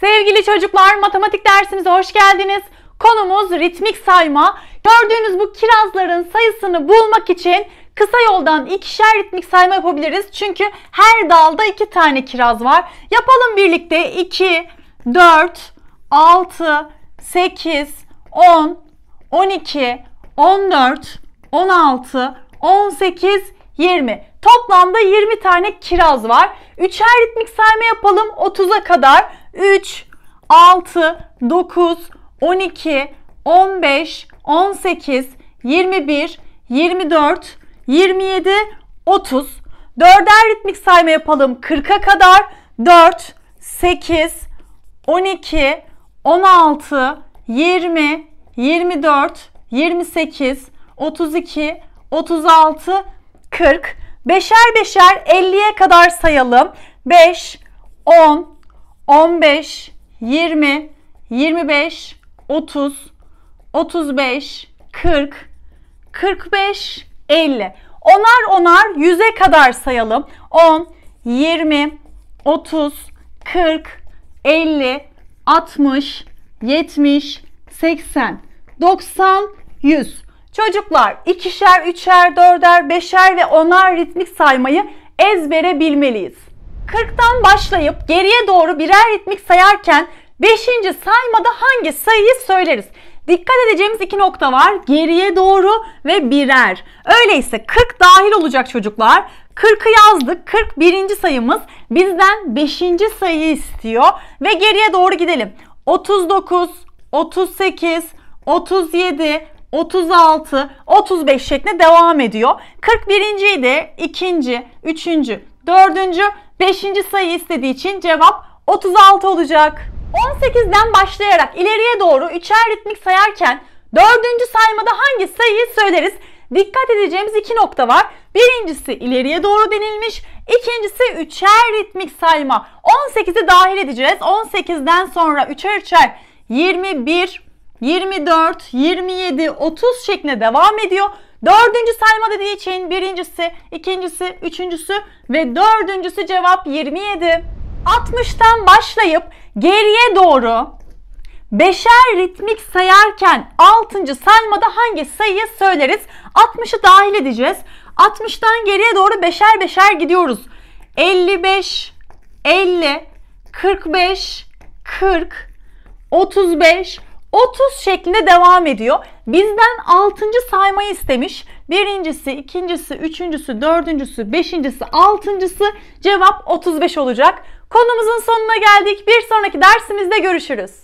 Sevgili çocuklar, matematik dersimize hoş geldiniz. Konumuz ritmik sayma. Gördüğünüz bu kirazların sayısını bulmak için kısa yoldan ikişer ritmik sayma yapabiliriz. Çünkü her dalda iki tane kiraz var. Yapalım birlikte 2, 4, 6, 8, 10, 12, 14, 16, 18, 20. Toplamda 20 tane kiraz var. Üçer ritmik sayma yapalım 30'a kadar. 3, 6, 9, 12, 15, 18, 21, 24, 27, 30. Dörder ritmik sayma yapalım 40'a kadar. 4, 8, 12, 16, 20, 24, 28, 32, 36, 40. Beşer beşer 50'ye kadar sayalım. 5, 10, 15, 20, 25, 30, 35, 40, 45, 50. Onar onar 100'e kadar sayalım. 10, 20, 30, 40, 50, 60, 70, 80, 90, 100. Çocuklar ikişer, üçer, dörder, beşer ve onar ritmik saymayı ezbere bilmeliyiz. 40'tan başlayıp geriye doğru birer ritmik sayarken 5. saymada hangi sayıyı söyleriz? Dikkat edeceğimiz iki nokta var. Geriye doğru ve birer. Öyleyse 40 dahil olacak çocuklar. 40'ı yazdık. 41. sayımız bizden 5. sayı istiyor. Ve geriye doğru gidelim. 39, 38, 37, 36, 35 şeklinde devam ediyor. 41. de 2. 3 dördüncü, beşinci sayı istediği için cevap 36 olacak. 18'den başlayarak ileriye doğru üçer ritmik sayarken dördüncü saymada hangi sayıyı söyleriz? Dikkat edeceğimiz iki nokta var. Birincisi ileriye doğru denilmiş, ikincisi üçer ritmik sayma. 18'i dahil edeceğiz. 18'den sonra üçer üçer 21, 24, 27, 30 şeklinde devam ediyor. Dördüncü sayma dediği için birincisi, ikincisi, üçüncüsü ve dördüncüsü cevap 27. 60'tan başlayıp geriye doğru Beşer ritmik sayarken 6. saymada hangi sayıyı söyleriz? 60'ı dahil edeceğiz. 60'tan geriye doğru beşer beşer gidiyoruz. 55, 50, 45, 40, 35, 30 şeklinde devam ediyor. Bizden 6. saymayı istemiş. Birincisi, ikincisi, üçüncüsü, dördüncüsü, beşincisi, altıncısı cevap 35 olacak. Konumuzun sonuna geldik. Bir sonraki dersimizde görüşürüz.